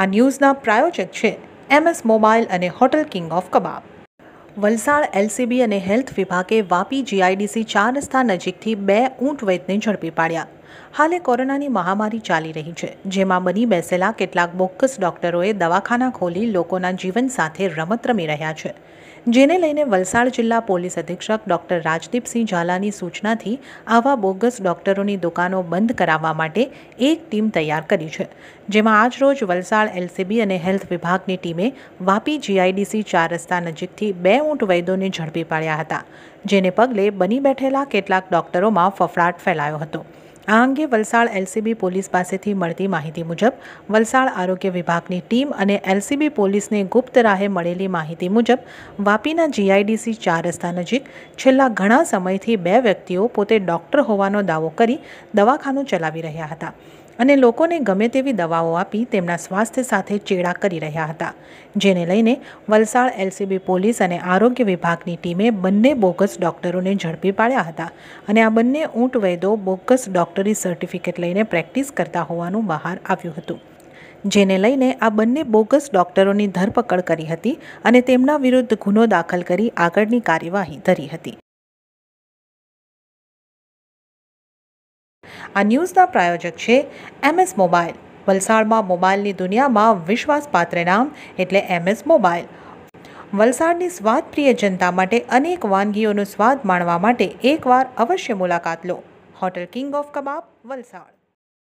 આ ન્યૂઝના પ્રાયોજક છે એમએસ મોબાઈલ અને hotel king of kebab Valsad LCB અને હેલ્થ વિભાગે વાપી જીઆઈડીસી ચાર રસ્તા નજીકથી બે ઊંટ વૈદને ઝડપી પાડ્યા હાલે કોરોનાની મહામારી ચાલી રહી છે જેમાં બની બેસેલા કેટલાક બોક્કસ ડોક્ટરોએ દવાખાના ખોલી લોકોના જીવન સાથે રમત રમી રહ્યા છે જેને લઈને વલસાડ જિલ્લા પોલીસ અધિક્ષક ડોક્ટર રાજદીપસિંહ ઝાલાની સૂચનાથી આવા બોગસ ડોક્ટરોની દુકાનો બંધ કરાવવા માટે એક ટીમ તૈયાર કરી છે જેમાં આજરોજ વલસાડ એલસીબી અને હેલ્થ વિભાગની ટીમે વાપી જીઆઈડીસી ચાર રસ્તા નજીકથી બે ઊંટ વૈદોને ઝડપી પાડ્યા હતા જેને પગલે બની બેઠેલા કેટલાક ડોક્ટરોમાં ફફડાટ ફેલાયો હતો આ અંગે વલસાડ એલસીબી પોલીસ પાસેથી મળતી માહિતી મુજબ વલસાડ આરોગ્ય વિભાગની ટીમ અને એલસીબી પોલીસને ગુપ્ત રાહે મળેલી માહિતી મુજબ વાપીના જીઆઈડીસી ચાર રસ્તા નજીક છેલ્લા ઘણા સમયથી બે વ્યક્તિઓ પોતે ડૉક્ટર હોવાનો દાવો કરી દવાખાનું ચલાવી રહ્યા હતા અને લોકોને ગમે તેવી દવાઓ આપી તેમના સ્વાસ્થ્ય સાથે ચેડા કરી રહ્યા હતા જેને લઈને વલસાડ એલસીબી પોલીસ અને આરોગ્ય વિભાગની ટીમે બંને બોગસ ડોક્ટરોને ઝડપી પાડ્યા હતા અને આ બંને ઊંટ વૈદો બોગસ ડોક્ટરી સર્ટિફિકેટ લઈને પ્રેક્ટિસ કરતા હોવાનું બહાર આવ્યું હતું જેને લઈને આ બંને બોગસ ડોક્ટરોની ધરપકડ કરી હતી અને તેમના વિરુદ્ધ ગુનો દાખલ કરી આગળની કાર્યવાહી ધરી હતી આ ન્યૂઝના પ્રાયોજક છે એમએસ મોબાઈલ વલસાડમાં મોબાઈલની દુનિયામાં વિશ્વાસપાત્ર નામ એટલે એમએસ મોબાઈલ વલસાડની સ્વાદપ્રિય જનતા માટે અનેક વાનગીઓનો સ્વાદ માણવા માટે એકવાર અવશ્ય મુલાકાત લો hotel king of kebab Valsad